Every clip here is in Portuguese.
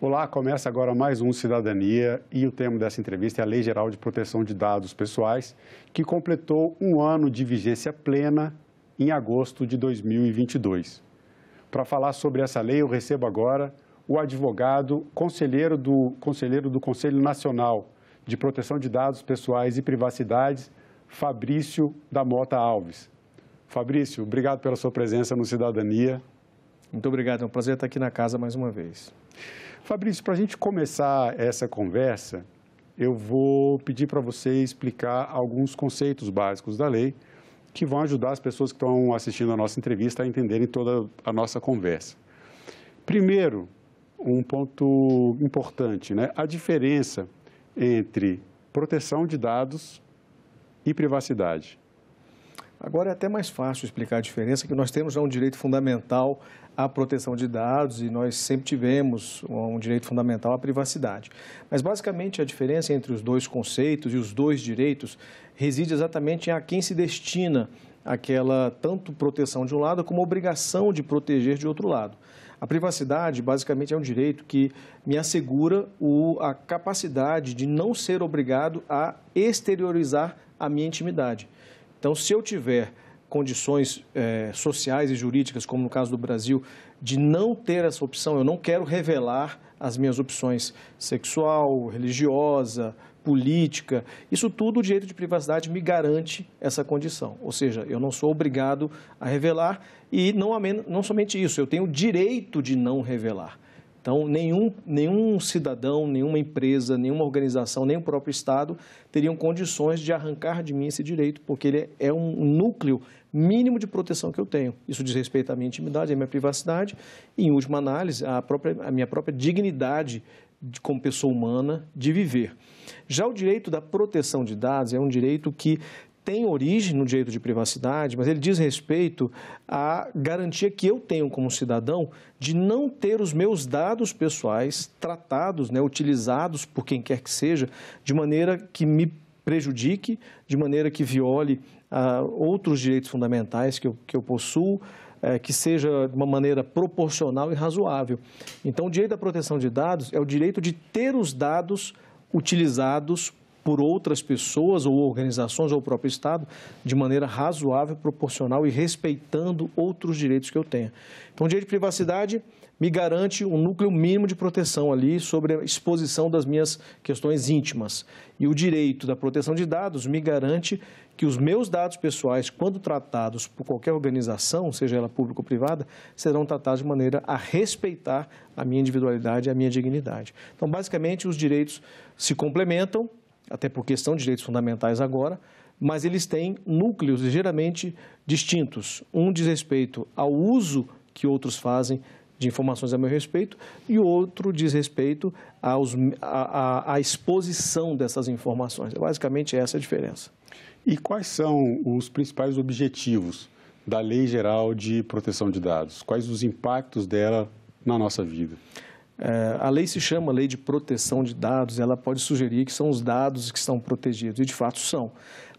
Olá, começa agora mais um Cidadania e o tema dessa entrevista é a Lei Geral de Proteção de Dados Pessoais, que completou um ano de vigência plena em agosto de 2022. Para falar sobre essa lei, eu recebo agora o advogado conselheiro do, conselheiro do Conselho Nacional de Proteção de Dados Pessoais e Privacidades, Fabrício da Mota Alves. Fabrício, obrigado pela sua presença no Cidadania. Muito obrigado, é um prazer estar aqui na casa mais uma vez. Fabrício, para a gente começar essa conversa, eu vou pedir para você explicar alguns conceitos básicos da lei que vão ajudar as pessoas que estão assistindo a nossa entrevista a entenderem toda a nossa conversa. Primeiro, um ponto importante, né? a diferença entre proteção de dados e privacidade. Agora é até mais fácil explicar a diferença, que nós temos já um direito fundamental à proteção de dados e nós sempre tivemos um direito fundamental à privacidade. Mas, basicamente, a diferença entre os dois conceitos e os dois direitos reside exatamente a quem se destina aquela tanto proteção de um lado como obrigação de proteger de outro lado. A privacidade, basicamente, é um direito que me assegura o, a capacidade de não ser obrigado a exteriorizar a minha intimidade. Então, se eu tiver condições eh, sociais e jurídicas, como no caso do Brasil, de não ter essa opção, eu não quero revelar as minhas opções sexual, religiosa, política, isso tudo o direito de privacidade me garante essa condição. Ou seja, eu não sou obrigado a revelar e não, não somente isso, eu tenho o direito de não revelar. Então, nenhum, nenhum cidadão, nenhuma empresa, nenhuma organização, nem o próprio Estado teriam condições de arrancar de mim esse direito, porque ele é um núcleo mínimo de proteção que eu tenho. Isso diz respeito à minha intimidade, à minha privacidade e, em última análise, à, própria, à minha própria dignidade de, como pessoa humana de viver. Já o direito da proteção de dados é um direito que tem origem no direito de privacidade, mas ele diz respeito à garantia que eu tenho como cidadão de não ter os meus dados pessoais tratados, né, utilizados por quem quer que seja, de maneira que me prejudique, de maneira que viole ah, outros direitos fundamentais que eu, que eu possuo. Eh, que seja de uma maneira proporcional e razoável. Então, o direito à proteção de dados é o direito de ter os dados utilizados por outras pessoas ou organizações ou o próprio Estado de maneira razoável, proporcional e respeitando outros direitos que eu tenha. Então, o direito de privacidade me garante um núcleo mínimo de proteção ali sobre a exposição das minhas questões íntimas. E o direito da proteção de dados me garante que os meus dados pessoais, quando tratados por qualquer organização, seja ela pública ou privada, serão tratados de maneira a respeitar a minha individualidade e a minha dignidade. Então, basicamente, os direitos se complementam até porque são direitos fundamentais agora, mas eles têm núcleos ligeiramente distintos. Um diz respeito ao uso que outros fazem de informações a meu respeito, e o outro diz respeito aos, a, a, a exposição dessas informações. É basicamente, essa é a diferença. E quais são os principais objetivos da Lei Geral de Proteção de Dados? Quais os impactos dela na nossa vida? É, a lei se chama lei de proteção de dados, ela pode sugerir que são os dados que estão protegidos, e de fato são.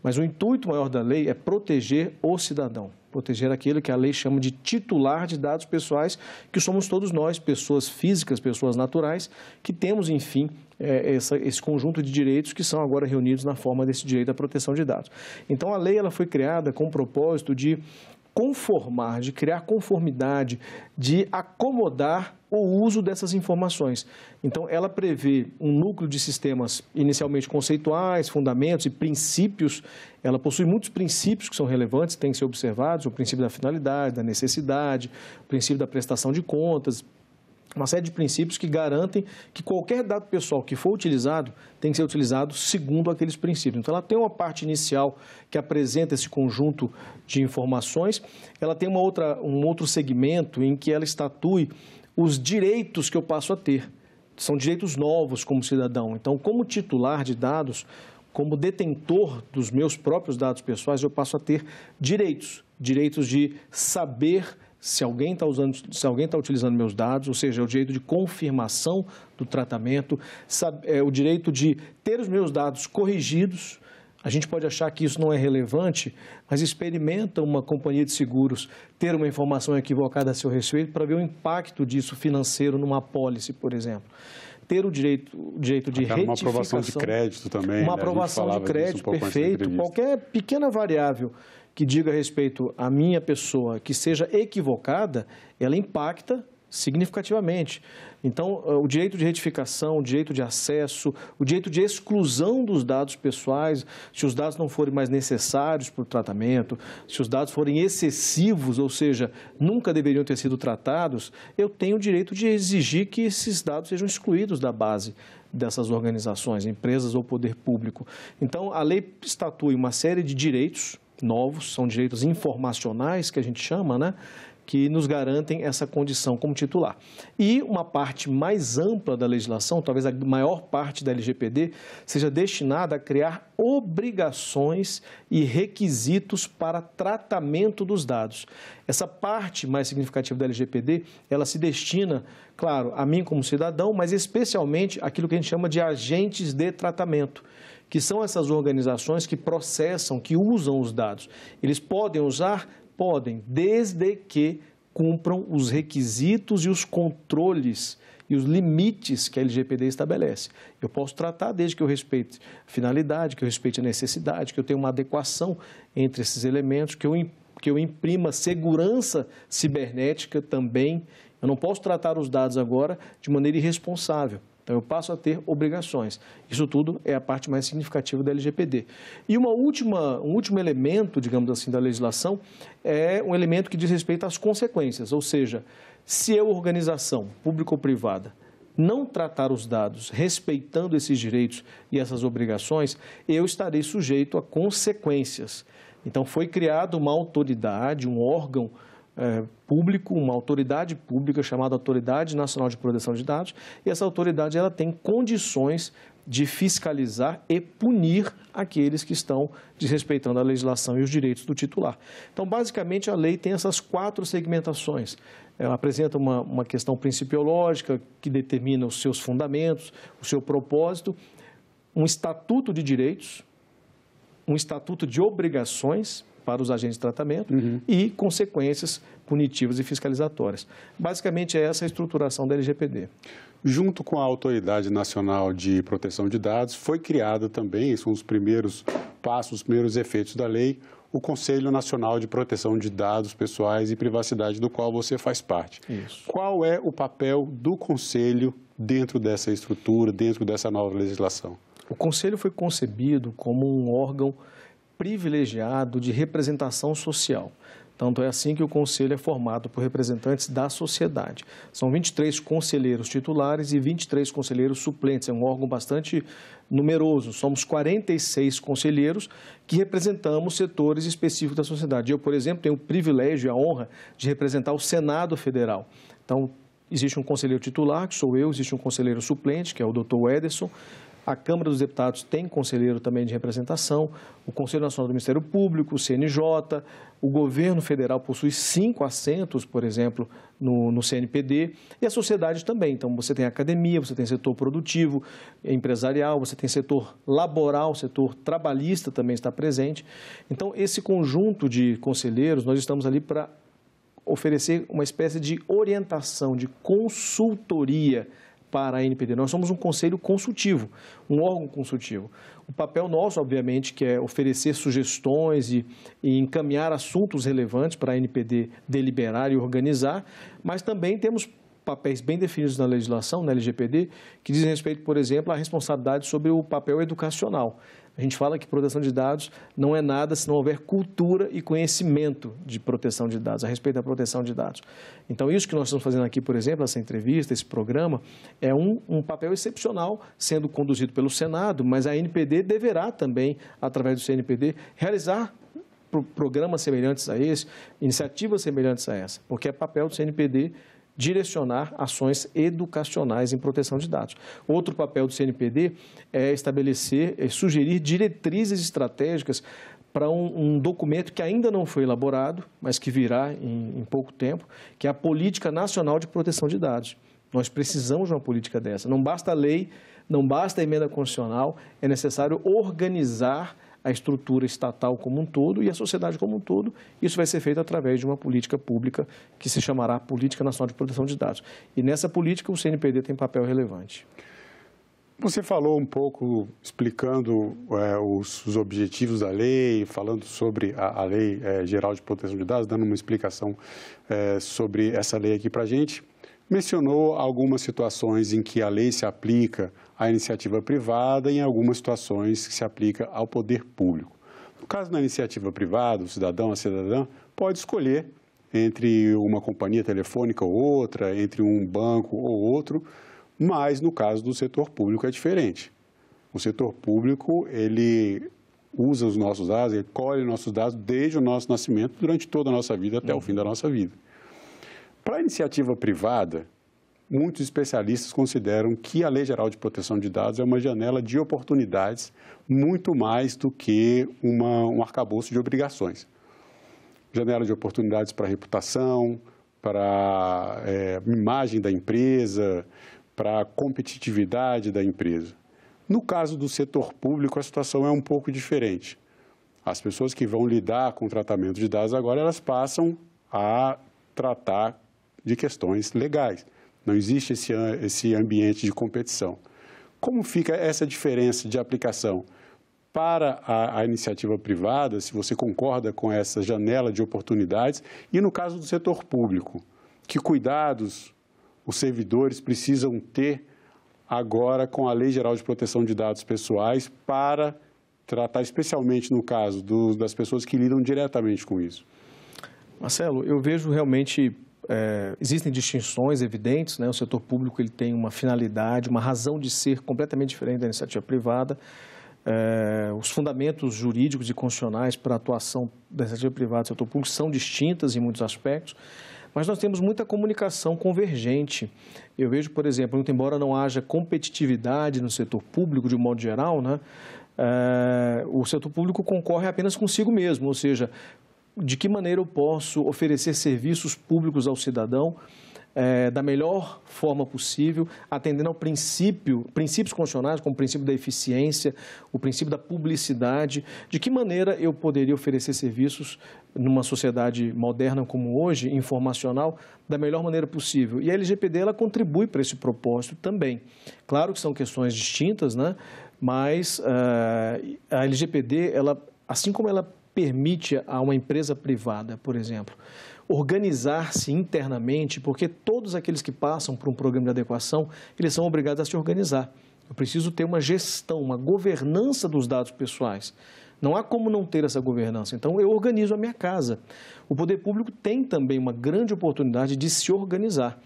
Mas o intuito maior da lei é proteger o cidadão, proteger aquele que a lei chama de titular de dados pessoais, que somos todos nós, pessoas físicas, pessoas naturais, que temos, enfim, é, essa, esse conjunto de direitos que são agora reunidos na forma desse direito à proteção de dados. Então, a lei ela foi criada com o propósito de conformar, de criar conformidade, de acomodar o uso dessas informações. Então, ela prevê um núcleo de sistemas inicialmente conceituais, fundamentos e princípios. Ela possui muitos princípios que são relevantes, têm que ser observados: o princípio da finalidade, da necessidade, o princípio da prestação de contas, uma série de princípios que garantem que qualquer dado pessoal que for utilizado tem que ser utilizado segundo aqueles princípios. Então, ela tem uma parte inicial que apresenta esse conjunto de informações, ela tem uma outra, um outro segmento em que ela estatui os direitos que eu passo a ter. São direitos novos como cidadão. Então, como titular de dados, como detentor dos meus próprios dados pessoais, eu passo a ter direitos. Direitos de saber se alguém está usando, se alguém está utilizando meus dados, ou seja, é o direito de confirmação do tratamento, é o direito de ter os meus dados corrigidos. A gente pode achar que isso não é relevante, mas experimenta uma companhia de seguros ter uma informação equivocada a seu respeito para ver o impacto disso financeiro numa apólice, por exemplo ter o direito, o direito de Uma aprovação de crédito também. Uma né? aprovação de crédito, um perfeito. Qualquer pequena variável que diga respeito à minha pessoa que seja equivocada, ela impacta significativamente. Então, eh, o direito de retificação, o direito de acesso, o direito de exclusão dos dados pessoais, se os dados não forem mais necessários para o tratamento, se os dados forem excessivos, ou seja, nunca deveriam ter sido tratados, eu tenho o direito de exigir que esses dados sejam excluídos da base dessas organizações, empresas ou poder público. Então, a lei estatui uma série de direitos novos, são direitos informacionais que a gente chama, né? que nos garantem essa condição como titular. E uma parte mais ampla da legislação, talvez a maior parte da LGPD, seja destinada a criar obrigações e requisitos para tratamento dos dados. Essa parte mais significativa da LGPD, ela se destina, claro, a mim como cidadão, mas especialmente aquilo que a gente chama de agentes de tratamento que são essas organizações que processam, que usam os dados. Eles podem usar? Podem, desde que cumpram os requisitos e os controles e os limites que a LGPD estabelece. Eu posso tratar desde que eu respeite a finalidade, que eu respeite a necessidade, que eu tenha uma adequação entre esses elementos, que eu, que eu imprima segurança cibernética também. Eu não posso tratar os dados agora de maneira irresponsável. Então, eu passo a ter obrigações. Isso tudo é a parte mais significativa da LGPD. E uma última, um último elemento, digamos assim, da legislação é um elemento que diz respeito às consequências, ou seja, se eu, organização pública ou privada, não tratar os dados respeitando esses direitos e essas obrigações, eu estarei sujeito a consequências. Então, foi criada uma autoridade, um órgão é, público, uma autoridade pública chamada Autoridade Nacional de Proteção de Dados, e essa autoridade ela tem condições de fiscalizar e punir aqueles que estão desrespeitando a legislação e os direitos do titular. Então, basicamente, a lei tem essas quatro segmentações. Ela apresenta uma, uma questão principiológica que determina os seus fundamentos, o seu propósito, um estatuto de direitos, um estatuto de obrigações para os agentes de tratamento uhum. e consequências punitivas e fiscalizatórias. Basicamente, é essa a estruturação da LGPD. Junto com a Autoridade Nacional de Proteção de Dados, foi criada também, são os primeiros passos, os primeiros efeitos da lei, o Conselho Nacional de Proteção de Dados Pessoais e Privacidade, do qual você faz parte. Isso. Qual é o papel do Conselho dentro dessa estrutura, dentro dessa nova legislação? O Conselho foi concebido como um órgão privilegiado de representação social. Tanto é assim que o conselho é formado por representantes da sociedade. São 23 conselheiros titulares e 23 conselheiros suplentes. É um órgão bastante numeroso. Somos 46 conselheiros que representamos setores específicos da sociedade. Eu, por exemplo, tenho o privilégio e a honra de representar o Senado Federal. Então, existe um conselheiro titular, que sou eu, existe um conselheiro suplente, que é o doutor Ederson, a Câmara dos Deputados tem conselheiro também de representação, o Conselho Nacional do Ministério Público, o CNJ, o governo federal possui cinco assentos, por exemplo, no, no CNPD, e a sociedade também. Então, você tem academia, você tem setor produtivo, empresarial, você tem setor laboral, setor trabalhista também está presente. Então, esse conjunto de conselheiros, nós estamos ali para oferecer uma espécie de orientação, de consultoria para a NPD. Nós somos um conselho consultivo, um órgão consultivo. O papel nosso, obviamente, que é oferecer sugestões e, e, encaminhar assuntos relevantes para a NPD deliberar e organizar, mas também temos papéis bem definidos na legislação, na LGPD, que dizem respeito, por exemplo, à responsabilidade sobre o papel educacional. A gente fala que proteção de dados não é nada se não houver cultura e conhecimento de proteção de dados, a respeito da proteção de dados. Então, isso que nós estamos fazendo aqui, por exemplo, essa entrevista, esse programa, é um, um papel excepcional sendo conduzido pelo Senado, mas a NPD deverá também, através do CNPD, realizar programas semelhantes a esse, iniciativas semelhantes a essa, porque é papel do CNPD direcionar ações educacionais em proteção de dados. Outro papel do CNPD é estabelecer, é sugerir diretrizes estratégicas para um, um, documento que ainda não foi elaborado, mas que virá em, em pouco tempo, que é a Política Nacional de Proteção de Dados. Nós precisamos de uma política dessa. Não basta lei, não basta emenda constitucional, é necessário organizar a estrutura estatal como um todo e a sociedade como um todo. Isso vai ser feito através de uma política pública que se chamará Política Nacional de Proteção de Dados. E nessa política o CNPD tem papel relevante. Você falou um pouco explicando é, os, os, objetivos da lei, falando sobre a, a Lei é, Geral de Proteção de Dados, dando uma explicação é, sobre essa lei aqui para a gente. Mencionou algumas situações em que a lei se aplica à iniciativa privada e, em algumas situações, se aplica ao poder público. No caso da iniciativa privada, o cidadão, a cidadã, pode escolher entre uma companhia telefônica ou outra, entre um banco ou outro, mas no caso do setor público é diferente. O setor público, ele usa os nossos dados, ele colhe nossos dados desde o nosso nascimento, durante toda a nossa vida, até uhum. o fim da nossa vida. Para a iniciativa privada, muitos especialistas consideram que a Lei Geral de Proteção de Dados é uma janela de oportunidades muito mais do que uma, um arcabouço de obrigações. Janela de oportunidades para reputação, para é, imagem da empresa, para competitividade da empresa. No caso do setor público, a situação é um pouco diferente. As pessoas que vão lidar com o tratamento de dados agora, elas passam a tratar de questões legais não existe esse, esse ambiente de competição. Como fica essa diferença de aplicação para a, a, iniciativa privada, se você concorda com essa janela de oportunidades, e no caso do setor público, que cuidados os servidores precisam ter agora com a Lei Geral de Proteção de Dados Pessoais para tratar especialmente no caso do, das pessoas que lidam diretamente com isso? Marcelo, eu vejo realmente é, existem distinções evidentes, né? o setor público ele tem uma finalidade, uma razão de ser completamente diferente da iniciativa privada. É, os fundamentos jurídicos e constitucionais para a atuação da iniciativa privada e do setor público são distintas em muitos aspectos, mas nós temos muita comunicação convergente. Eu vejo, por exemplo, muito embora não haja competitividade no setor público de um modo geral, né? É, o setor público concorre apenas consigo mesmo, ou seja, de que maneira eu posso oferecer serviços públicos ao cidadão é, da melhor forma possível, atendendo ao princípio, princípios constitucionais, como o princípio da eficiência, o princípio da publicidade, de que maneira eu poderia oferecer serviços numa sociedade moderna como hoje, informacional, da melhor maneira possível. E a LGPD ela contribui para esse propósito também. Claro que são questões distintas, né? mas uh, a LGPD, ela, assim como ela permite a uma empresa privada, por exemplo, organizar-se internamente, porque todos aqueles que passam por um programa de adequação, eles são obrigados a se organizar. Eu preciso ter uma gestão, uma governança dos dados pessoais. Não há como não ter essa governança. Então, eu organizo a minha casa. O poder público tem também uma grande oportunidade de se organizar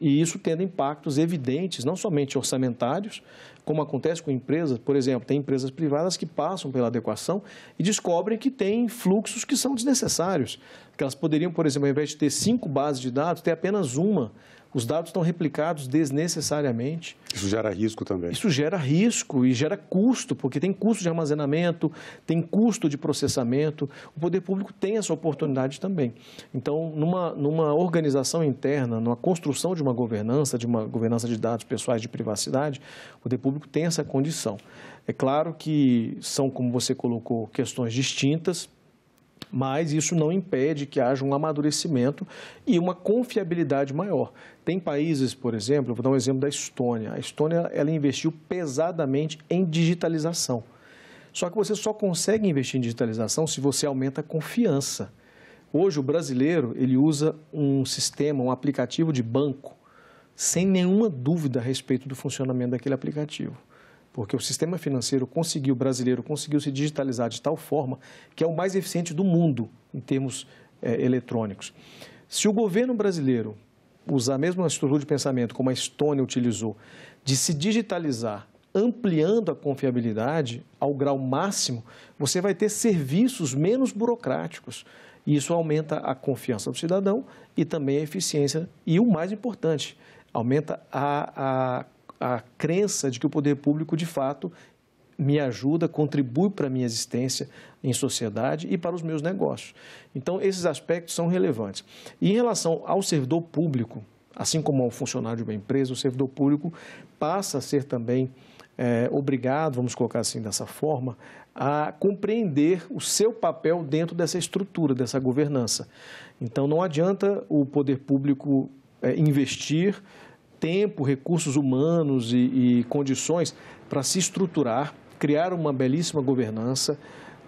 e isso tendo impactos evidentes, não somente orçamentários, como acontece com empresas, por exemplo, tem empresas privadas que passam pela adequação e descobrem que tem fluxos que são desnecessários, que elas poderiam, por exemplo, ao invés de ter cinco bases de dados, ter apenas uma, os dados estão replicados desnecessariamente. Isso gera risco também. Isso gera risco e gera custo, porque tem custo de armazenamento, tem custo de processamento. O poder público tem essa oportunidade também. Então, numa, numa organização interna, numa construção de uma governança, de uma governança de dados pessoais de privacidade, o poder público tem essa condição. É claro que são, como você colocou, questões distintas mas isso não impede que haja um amadurecimento e uma confiabilidade maior. Tem países, por exemplo, vou dar um exemplo da Estônia. A Estônia ela investiu pesadamente em digitalização. Só que você só consegue investir em digitalização se você aumenta a confiança. Hoje o brasileiro ele usa um sistema, um aplicativo de banco, sem nenhuma dúvida a respeito do funcionamento daquele aplicativo porque o sistema financeiro conseguiu, brasileiro conseguiu se digitalizar de tal forma que é o mais eficiente do mundo em termos é, eletrônicos. Se o governo brasileiro usar a mesma estrutura de pensamento como a Estônia utilizou, de se digitalizar, ampliando a confiabilidade ao grau máximo, você vai ter serviços menos burocráticos. E isso aumenta a confiança do cidadão e também a eficiência. E o mais importante, aumenta a, a a crença de que o poder público, de fato, me ajuda, contribui para a minha existência em sociedade e para os meus negócios. Então, esses aspectos são relevantes. E em relação ao servidor público, assim como ao funcionário de uma empresa, o servidor público passa a ser também é, obrigado, vamos colocar assim dessa forma, a compreender o seu papel dentro dessa estrutura, dessa governança. Então, não adianta o poder público é, investir tempo, recursos humanos e, e condições para se estruturar, criar uma belíssima governança,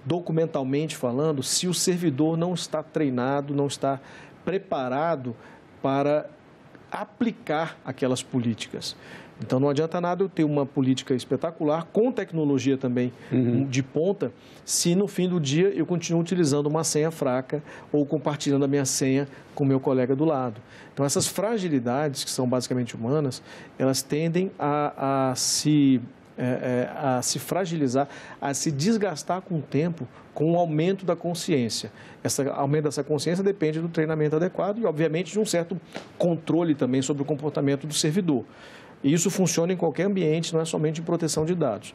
documentalmente falando, se o servidor não está treinado, não está preparado para aplicar aquelas políticas. Então não adianta nada eu ter uma política espetacular, com tecnologia também uhum. de ponta, se no fim do dia eu continuo utilizando uma senha fraca ou compartilhando a minha senha com o meu colega do lado. Então essas fragilidades, que são basicamente humanas, elas tendem a, a se é, é a se fragilizar, a se desgastar com o tempo, com o aumento da consciência. Esse aumento dessa consciência depende do treinamento adequado e, obviamente, de um certo controle também sobre o comportamento do servidor. E isso funciona em qualquer ambiente, não é somente em proteção de dados.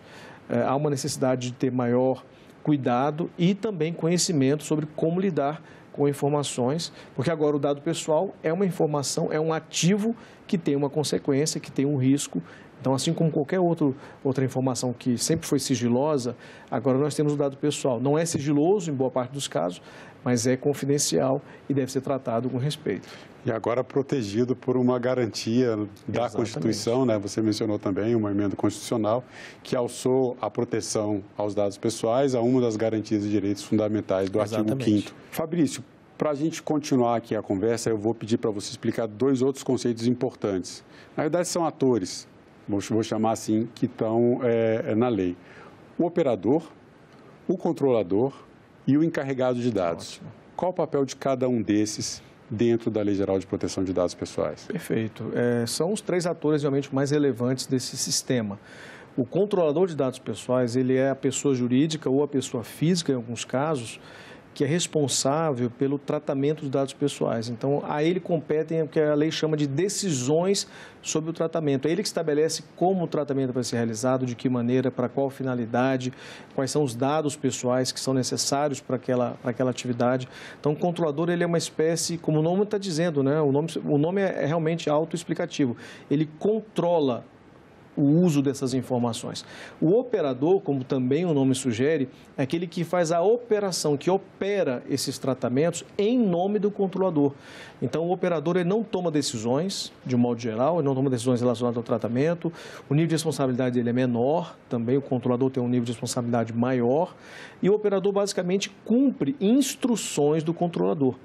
É, há uma necessidade de ter maior cuidado e também conhecimento sobre como lidar com informações, porque agora o dado pessoal é uma informação, é um ativo que tem uma consequência, que tem um risco. Então, assim como qualquer outro, outra informação que sempre foi sigilosa, agora nós temos o dado pessoal. Não é sigiloso em boa parte dos casos, mas é confidencial e deve ser tratado com respeito. E agora protegido por uma garantia da Exatamente. Constituição, né? Você mencionou também uma emenda constitucional que alçou a proteção aos dados pessoais a uma das garantias e direitos fundamentais do Exatamente. artigo 5 Fabrício, para a gente continuar aqui a conversa, eu vou pedir para você explicar dois outros conceitos importantes. Na verdade, são atores, vou chamar assim, que estão é, eh, na lei. O operador, o controlador e o encarregado de dados. Ótimo. Qual o papel de cada um desses dentro da Lei Geral de Proteção de Dados Pessoais? Perfeito. É, são os três atores realmente mais relevantes desse sistema. O controlador de dados pessoais, ele é a pessoa jurídica ou a pessoa física, em alguns casos, que é responsável pelo tratamento dos dados pessoais. Então, a ele competem o que a lei chama de decisões sobre o tratamento. É ele que estabelece como o tratamento vai é ser realizado, de que maneira, para qual finalidade, quais são os dados pessoais que são necessários para aquela, para aquela atividade. Então, o controlador ele é uma espécie, como o nome está dizendo, né? o, nome, o nome é, é realmente autoexplicativo. Ele controla o uso dessas informações. O operador, como também o nome sugere, é aquele que faz a operação, que opera esses tratamentos em nome do controlador. Então, o operador ele não toma decisões, de um modo geral, ele não toma decisões relacionadas ao tratamento, o nível de responsabilidade dele é menor, também o controlador tem um nível de responsabilidade maior, e o operador basicamente cumpre instruções do controlador.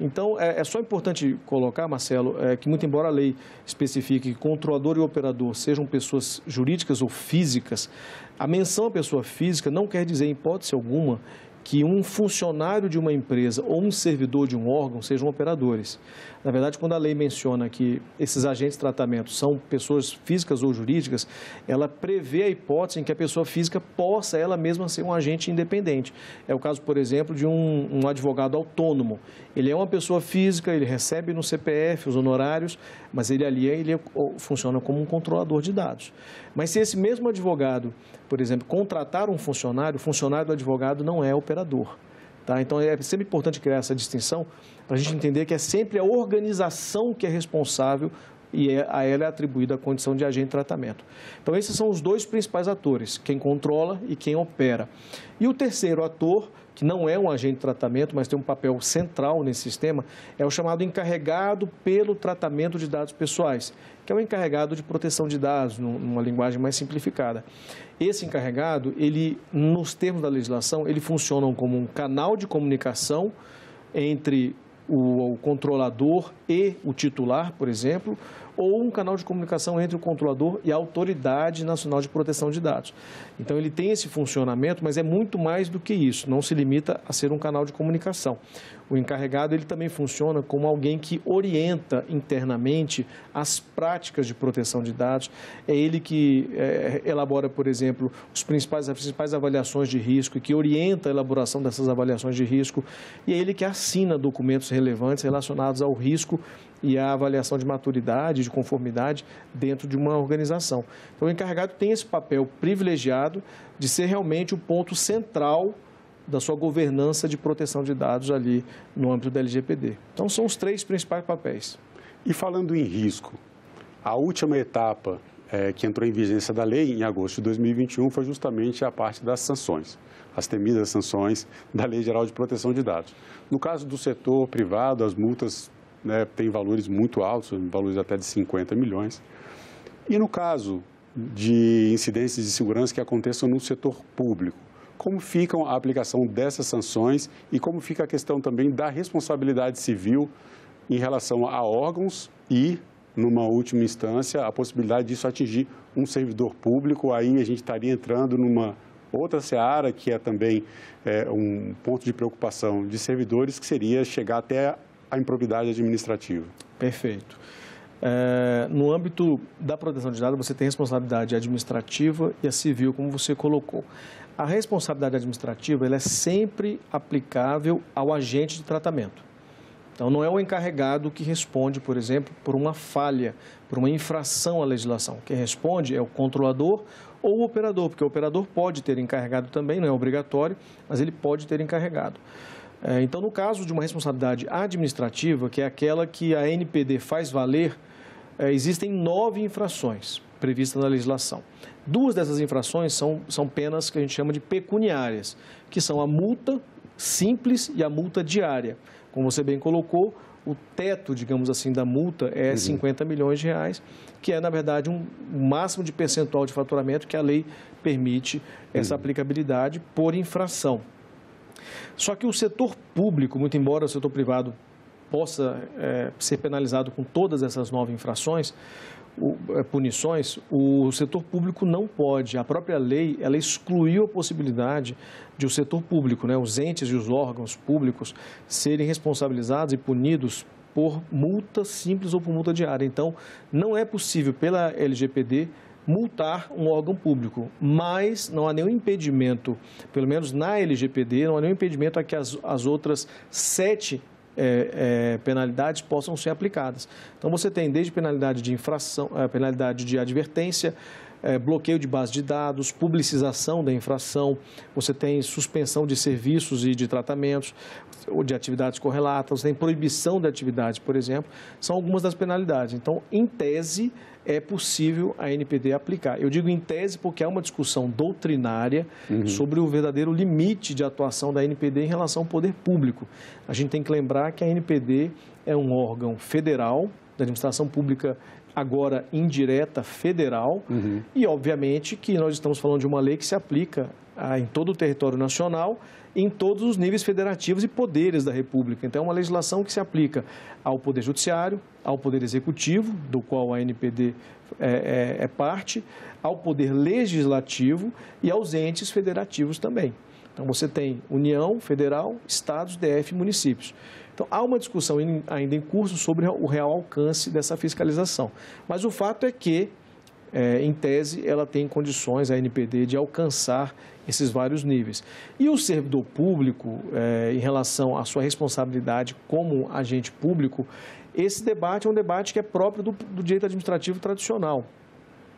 Então, é, é só importante colocar, Marcelo, é, que muito embora a lei especifique que controlador e operador sejam pessoas jurídicas ou físicas, a menção à pessoa física não quer dizer, em hipótese alguma, que um funcionário de uma empresa ou um servidor de um órgão sejam operadores. Na verdade, quando a lei menciona que esses agentes de tratamento são pessoas físicas ou jurídicas, ela prevê a hipótese em que a pessoa física possa ela mesma ser um agente independente. É o caso, por exemplo, de um, um advogado autônomo. Ele é uma pessoa física, ele recebe no CPF os honorários, mas ele ali ele funciona como um controlador de dados. Mas se esse mesmo advogado, por exemplo, contratar um funcionário, o funcionário do advogado não é operador. Tá? Então, é sempre importante criar essa distinção para a gente entender que é sempre a organização que é responsável e é, a ela é atribuída a condição de agente de tratamento. Então, esses são os dois principais atores, quem controla e quem opera. E o terceiro ator que não é um agente de tratamento, mas tem um papel central nesse sistema, é o chamado encarregado pelo tratamento de dados pessoais, que é o encarregado de proteção de dados, numa linguagem mais simplificada. Esse encarregado, ele, nos termos da legislação, ele funciona como um canal de comunicação entre o, o controlador e o titular, por exemplo, ou um canal de comunicação entre o controlador e a Autoridade Nacional de Proteção de Dados. Então, ele tem esse funcionamento, mas é muito mais do que isso, não se limita a ser um canal de comunicação. O encarregado ele também funciona como alguém que orienta internamente as práticas de proteção de dados. É ele que é, elabora, por exemplo, os principais, as principais avaliações de risco e que orienta a elaboração dessas avaliações de risco. E é ele que assina documentos relevantes relacionados ao risco e à avaliação de maturidade, de conformidade dentro de uma organização. Então, o encarregado tem esse papel privilegiado de ser realmente o ponto central da sua governança de proteção de dados ali no âmbito da LGPD. Então, são os três principais papéis. E falando em risco, a última etapa é, que entrou em vigência da lei em agosto de 2021 foi justamente a parte das sanções, as temidas sanções da Lei Geral de Proteção de Dados. No caso do setor privado, as multas né, têm valores muito altos, valores até de 50 milhões. E no caso de incidências de segurança que aconteçam no setor público, como fica a aplicação dessas sanções e como fica a questão também da responsabilidade civil em relação a órgãos e numa última instância, a possibilidade disso atingir um servidor público, aí a gente estaria entrando numa outra seara que é também é, um ponto de preocupação de servidores, que seria chegar até a improbidade administrativa. Perfeito. É, no âmbito da proteção de dados, você tem responsabilidade administrativa e a civil, como você colocou. A responsabilidade administrativa ela é sempre aplicável ao agente de tratamento. Então, não é o encarregado que responde, por exemplo, por uma falha, por uma infração à legislação. Quem responde é o controlador ou o operador, porque o operador pode ter encarregado também, não é obrigatório, mas ele pode ter encarregado. É, então, no caso de uma responsabilidade administrativa, que é aquela que a NPD faz valer, é, existem nove infrações previstas na legislação. Duas dessas infrações são, são penas que a gente chama de pecuniárias, que são a multa simples e a multa diária. Como você bem colocou, o teto, digamos assim, da multa é uhum. 50 milhões de reais, que é, na verdade, um máximo de percentual de faturamento que a lei permite essa uhum. aplicabilidade por infração. Só que o setor público, muito embora o setor privado possa é, ser penalizado com todas essas nove infrações, o, é, punições, o setor público não pode. A própria lei, ela excluiu a possibilidade de o setor público, né, os entes e os órgãos públicos, serem responsabilizados e punidos por multa simples ou por multa diária. Então, não é possível pela LGPD multar um órgão público, mas não há nenhum impedimento, pelo menos na LGPD, não há nenhum impedimento a que as, as outras sete é, é, penalidades possam ser aplicadas. Então, você tem desde penalidade de infração, é, penalidade de advertência, é, bloqueio de base de dados, publicização da infração, você tem suspensão de serviços e de tratamentos, ou de atividades correlatas, você tem proibição de atividades, por exemplo, são algumas das penalidades. Então, em tese, é possível a NPD aplicar. Eu digo em tese porque há uma discussão doutrinária uhum. sobre o verdadeiro limite de atuação da NPD em relação ao poder público. A gente tem que lembrar que a NPD é um órgão federal da administração pública agora indireta federal, uhum. e obviamente que nós estamos falando de uma lei que se aplica ah, em todo o território nacional, em todos os níveis federativos e poderes da República. Então, é uma legislação que se aplica ao Poder Judiciário, ao Poder Executivo, do qual a NPD é, é, é parte, ao Poder Legislativo e aos entes federativos também. Então, você tem União, Federal, Estados, DF e municípios. Então, há uma discussão ainda em curso sobre o real alcance dessa fiscalização. Mas o fato é que, é, em tese, ela tem condições, a NPD, de alcançar esses vários níveis. E o servidor público, é, em relação à sua responsabilidade como agente público, esse debate é um debate que é próprio do, do direito administrativo tradicional.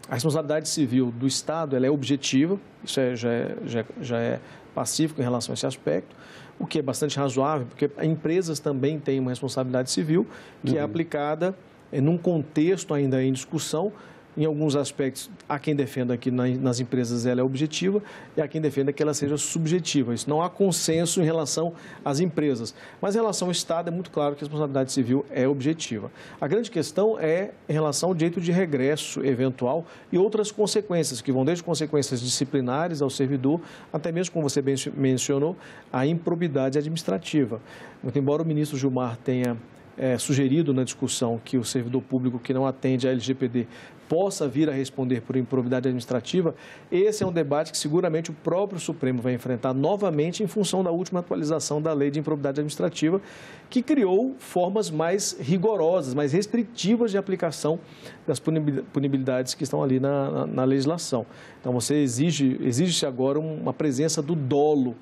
A responsabilidade civil do Estado ela é objetiva, isso é, já, já, é, já é, é pacífico em relação a esse aspecto, o que é bastante razoável, porque empresas também têm uma responsabilidade civil que é uhum. é aplicada eh, num contexto ainda em discussão, em alguns aspectos, há quem defenda que nas empresas ela é objetiva e há quem defenda que ela seja subjetiva. Isso não há consenso em relação às empresas. Mas em relação ao Estado, é muito claro que a responsabilidade civil é objetiva. A grande questão é em relação ao direito de regresso eventual e outras consequências, que vão desde consequências disciplinares ao servidor, até mesmo, como você bem mencionou, a improbidade administrativa. Muito embora o ministro Gilmar tenha é, sugerido na discussão que o servidor público que não atende à LGPD possa vir a responder por improbidade administrativa, esse é um debate que seguramente o próprio Supremo vai enfrentar novamente em função da última atualização da lei de improbidade administrativa, que criou formas mais rigorosas, mais restritivas de aplicação das punibilidades que estão ali na, na, na legislação. Então, você exige, exige-se agora uma presença do dolo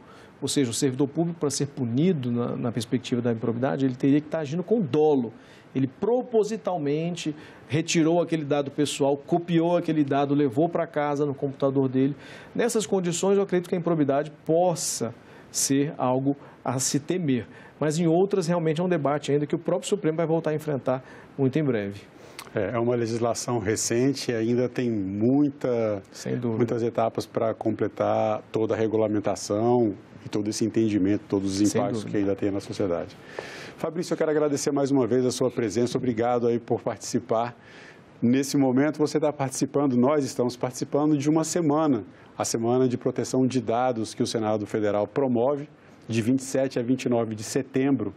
ou seja, o servidor público, para ser punido na, na perspectiva da improbidade, ele teria que estar agindo com dolo. Ele propositalmente retirou aquele dado pessoal, copiou aquele dado, levou para casa no computador dele. Nessas condições, eu acredito que a improbidade possa ser algo a se temer. Mas em outras, realmente é um debate ainda que o próprio Supremo vai voltar a enfrentar muito em breve. É, é uma legislação recente, ainda tem muita, muitas etapas para completar toda a regulamentação e todo esse entendimento, todos os impactos que ainda tem na sociedade. Fabrício, eu quero agradecer mais uma vez a sua presença, obrigado aí por participar. Nesse momento você está participando, nós estamos participando de uma semana, a Semana de Proteção de Dados que o Senado Federal promove, de 27 a 29 de setembro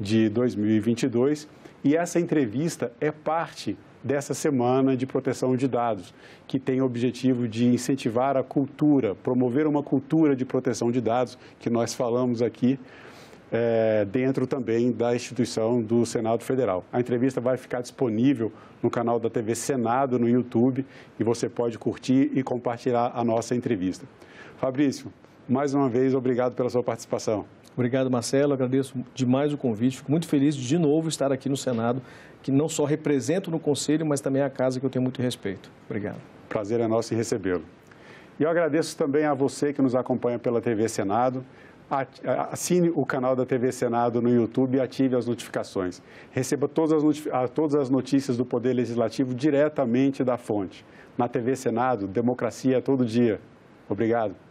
de 2022. E essa entrevista é parte dessa semana de proteção de dados, que tem o objetivo de incentivar a cultura, promover uma cultura de proteção de dados, que nós falamos aqui é, dentro também da instituição do Senado Federal. A entrevista vai ficar disponível no canal da TV Senado no YouTube e você pode curtir e compartilhar a nossa entrevista. Fabrício, mais uma vez, obrigado pela sua participação. Obrigado, Marcelo. Agradeço demais o convite. Fico muito feliz de, de novo estar aqui no Senado, que não só represento no Conselho, mas também é a casa que eu tenho muito respeito. Obrigado. Prazer é nosso em recebê-lo. E eu agradeço também a você que nos acompanha pela TV Senado. Assine o canal da TV Senado no YouTube e ative as notificações. Receba todas as, todas as notícias do Poder Legislativo diretamente da fonte. Na TV Senado, democracia é todo dia. Obrigado.